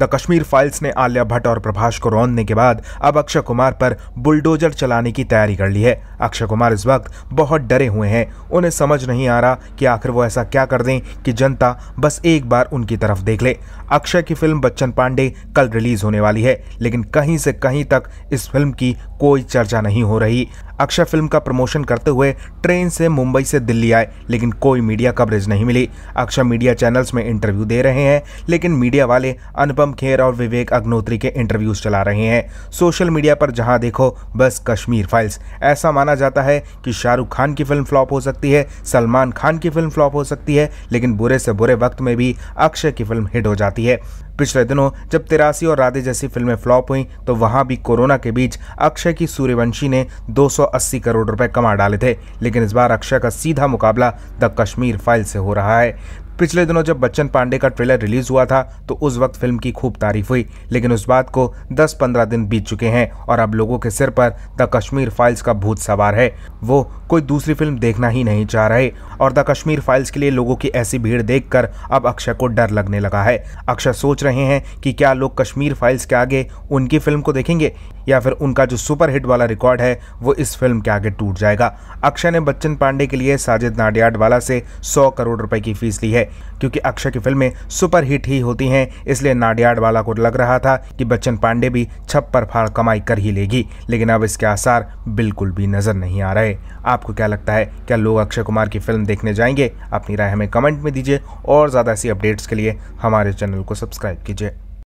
the Kashmir files ने आलिया भट्ट और प्रभाष को रौंदने के बाद अब अक्षय कुमार पर बुलडोजर चलाने की तैयारी कर ली है अक्षय कुमार इस वक्त बहुत डरे हुए हैं उन्हें समझ नहीं आ रहा कि आखिर वो ऐसा क्या कर दें कि जनता बस एक बार उनकी तरफ देख ले अक्षय की फिल्म बच्चन पांडे कल रिलीज होने वाली है लेकिन कहीं से कहीं तक इस फिल्म की कोई चर्चा नहीं हो रही अक्षय फिल्म का प्रमोशन करते हुए ट्रेन से मुंबई से दिल्ली आए लेकिन कोई मीडिया कवरेज नहीं मिली अक्षय मीडिया चैनल्स में इंटरव्यू दे रहे हैं लेकिन मीडिया वाले अनुपम खेर और विवेक अग्नोत्री के इंटरव्यूज चला रहे हैं सोशल मीडिया पर जहां देखो बस कश्मीर फाइल्स ऐसा माना जाता है कि शाहरुख खान की फिल्म फ्लॉप हो सकती है सलमान खान की फिल्म फ्लॉप हो सकती है लेकिन बुरे से बुरे वक्त में भी अक्षय की फिल्म हिट हो जाती है पिछले दिनों जब तिरासी और राधे जैसी फिल्में फ्लॉप हुई तो वहां भी कोरोना के बीच अक्षय की सूर्यवंशी ने दो सौ 180 करोड़ रुपए कमा डाले थे लेकिन इस बार अक्षय का सीधा मुकाबला द कश्मीर फाइल से हो रहा है पिछले दिनों जब बच्चन पांडे का ट्रेलर रिलीज हुआ था तो उस वक्त फिल्म की खूब तारीफ हुई लेकिन उस बात को 10-15 दिन बीत चुके हैं और अब लोगों के सिर पर द कश्मीर फाइल्स का भूत सवार है वो कोई दूसरी फिल्म देखना ही नहीं चाह रहे और द कश्मीर फाइल्स के लिए लोगों की ऐसी भीड़ देख अब अक्षय को डर लगने लगा है अक्षय सोच रहे हैं कि क्या लोग कश्मीर फाइल्स के आगे उनकी फिल्म को देखेंगे या फिर उनका जो सुपरहिट वाला रिकॉर्ड है वो इस फिल्म के आगे टूट जाएगा अक्षय ने बच्चन पांडे के लिए साजिद वाला से सौ करोड़ रुपए की फीस ली है क्योंकि अक्षय की फिल्में हिट ही होती हैं इसलिए नाडियाड वाला को लग रहा था कि बच्चन पांडे भी छप्पर फाड़ कमाई कर ही लेगी लेकिन अब इसके आसार बिल्कुल भी नज़र नहीं आ रहे आपको क्या लगता है क्या लोग अक्षय कुमार की फिल्म देखने जाएंगे अपनी राय हमें कमेंट में दीजिए और ज़्यादा ऐसी अपडेट्स के लिए हमारे चैनल को सब्सक्राइब कीजिए